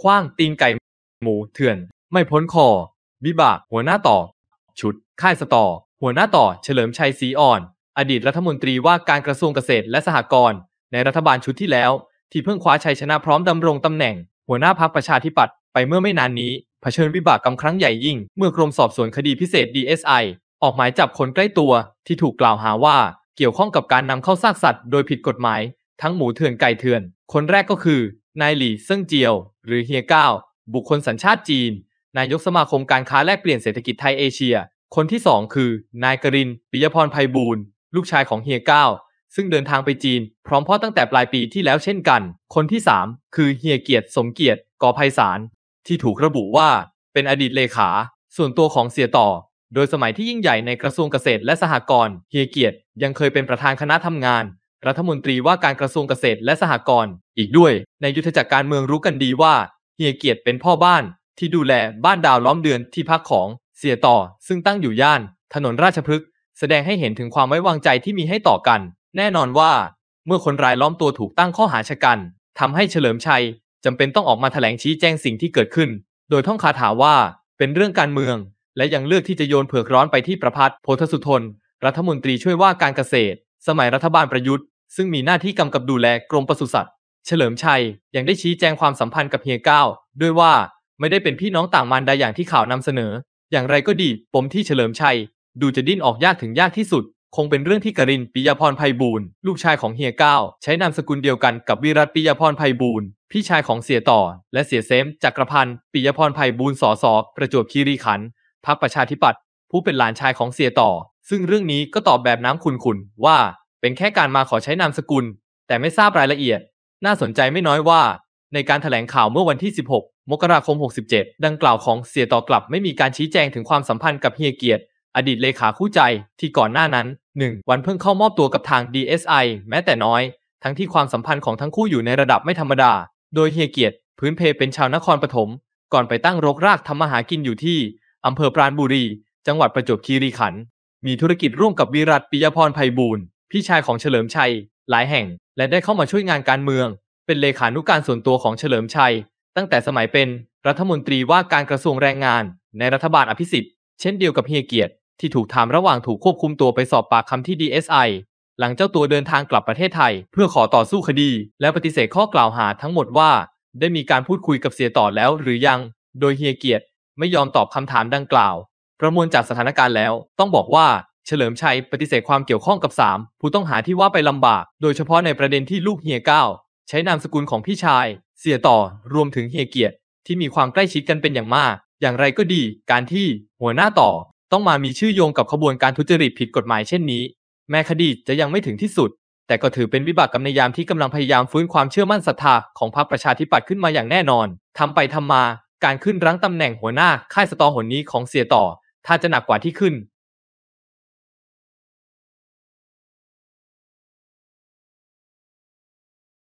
คว้างตีนไก่หมูเถื่อนไม่พ้นคอ วิบากหัวหน้าต่อ ชุด ค่ายสตอหัวหน้าต่อเฉลิมชัยสีอ่อน อดีตรัฐมนตรีว่าการกระทรวงเกษตรและสหกรณ์ในรัฐบาลชุดที่แล้วที่เพิ่งคว้าชัยชนะพร้อมดำรงตำแหน่งหัวหน้าพักประชาธิปัตย์ไปเมื่อไม่นานนี้เผชิญวิบากกรรมครั้งใหญ่ยิ่งเมื่อกรมสอบสวนคดีพิเศษ DSI ออกหมายจับคนใกล้ตัว ที่ถูกกล่าวหาว่าเกี่ยวข้องกับการนำเข้าซากสัตว์ โดยผิดกฎหมาย ทั้งหมูเถื่อนไก่เถื่อน คนแรกก็คือนายหลี่เซิ่งเจียว หรือเฮียก้า บุคคลสัญชาติจีนนายกสมาคมการค้าแลกเปลี่ยนเศรษฐกิจไทยเอเชีย คนที่สองคือ นายกรินปิยพรภัยบูรณ์ลูกชายของเฮียก้า ซึ่งเดินทางไปจีนพร้อมพ่อตั้งแต่ปลายปีที่แล้วเช่นกัน คนที่ 3 คือเฮียเกียรติสมเกียรติกอภัยสาร ที่ถูกระบุว่า เป็นอดีตเลขา ส่วนตัวของเสียต่อ โดยสมัยที่ยิ่งใหญ่ในกระทรวงเกษตรและสหกรณ์เฮียเกียรติยังเคยเป็นประธานคณะทำงานรัฐมนตรีว่าการกระทรวงเกษตรและสหกรณ์อีกด้วย ในยุทธจักรการเมืองรู้กันดีว่าเฮียเกียรติเป็นพ่อบ้านที่ดูแลบ้านดาวล้อมเดือนที่พักของเสียต่อซึ่งตั้งอยู่ย่าน ถนนราชพฤกษ์แสดงให้เห็นถึงความไว้วางใจที่มีให้ต่อกัน แน่นอนว่าเมื่อคนร้ายล้อมตัวถูกตั้งข้อหาชะกัน ทำให้เฉลิมชัยจำเป็นต้องออกมาแถลงชี้แจงสิ่งที่เกิดขึ้น โดยท่องคาถาว่าเป็นเรื่องการเมืองและยังเลือกที่จะโยนเผือกร้อนไปที่ประพัฒโพธสุทนรัฐมนตรีช่วยว่าการเกษตรสมัยรัฐบาลประยุทธ์ ซึ่งมีหน้าที่กำกับดูแลกรมปศุสัตว์ เฉลิมชัยยังได้ชี้แจงความสัมพันธ์กับเฮียก้าวด้วยว่าไม่ได้เป็นพี่น้องต่างมารดาอย่างที่ข่าวนำเสนอ อย่างไรก็ดีปมที่เฉลิมชัย ดูจะดิ้นออกยากถึงยากที่สุด คงเป็นเรื่องที่กรินปิยพรภัยบู์ลูกชายของเฮียก้าวใช้นามสกุลเดียวกันกับวิรัตปิยพรภัยบู์พี่ชายของเสียต่อ และเสียเซมจักรพันธ์ปิยพรภัยบู์สสประจวบคีรีขันธ์พรรคประชาธิปัตย์ผู้เป็นหลานชายของเสียต่อซึ่งเรื่องนี้ก็ตอบแบบน้ำคุนๆว่าเป็นแค่การมาขอใช้นามสกุล แต่ไม่ทราบรายละเอียด น่าสนใจไม่น้อยว่า ในการถแถลงข่าวเมื่อวันที่ 16 มกราคม 67 ดังกล่าวของเสียต่อกลับไม่มีการชี้แจงถึงความสัมพันธ์กับเฮียเกียรติ อดีตเลขาคู่ใจที่ก่อนหน้านั้น 1 วันเพิ่งเข้ามอบตัวกับทาง DSI แม้แต่น้อย ทั้งที่ความสัมพันธ์ของทั้งคู่อยู่ในระดับไม่ธรรมดา โดยเฮียเกียรติพื้นเพเป็นชาวนครปฐม ก่อนไปตั้งรกรากทำมาหากินอยู่ที่อำเภอปราณบุรี จังหวัดประจวบคีรีขันธ์มีธุรกิจร่วมกับวิรัตปิยพรไพบูลพี่ชายของเฉลิมชัย หลายแห่ง และได้เข้ามาช่วยงานการเมือง เป็นเลขานุการส่วนตัวของเฉลิมชัย ตั้งแต่สมัยเป็น รัฐมนตรีว่าการกระทรวงแรงงาน ในรัฐบาลอภิสิทธิ์เช่นเดียวกับเฮียเกียรติที่ถูกถามระหว่างถูกควบคุมตัวไปสอบปากคำที่ DSI หลังเจ้าตัวเดินทางกลับประเทศไทย เพื่อขอต่อสู้คดีและปฏิเสธข้อกล่าวหาทั้งหมดว่า ได้มีการพูดคุยกับเสียต่อแล้วหรือยัง โดยเฮียเกียรติไม่ยอมตอบคำถามดังกล่าวประมวลจากสถานการณ์แล้วต้องบอกว่าเฉลิมชัยปฏิเสธความเกี่ยวข้องกับ 3 ผู้ต้องหาที่ว่าไปลำบาก โดยเฉพาะในประเด็นที่ลูกเฮียเก้าใช้นามสกุลของพี่ชาย เสียต่อรวมถึงเฮียเกียรติที่มีความใกล้ชิดกันเป็นอย่างมาก อย่างไรก็ดี การที่หัวหน้าต่อ ต้องมามีชื่อโยงกับขบวนการทุจริตผิดกฎหมายเช่นนี้ แม้คดีจะยังไม่ถึงที่สุด แต่ก็ถือเป็นวิบากกรรมในยามที่กำลังพยายามฟื้นความเชื่อมั่นศรัทธาของพรรคประชาธิปัตย์ขึ้นมาอย่างแน่นอนทำไปทำมาการขึ้นรั้งตำแหน่งหัวหน้าค่ายสตอหนนี้ของเสียต่อถ้าจะหนักกว่าที่ขึ้น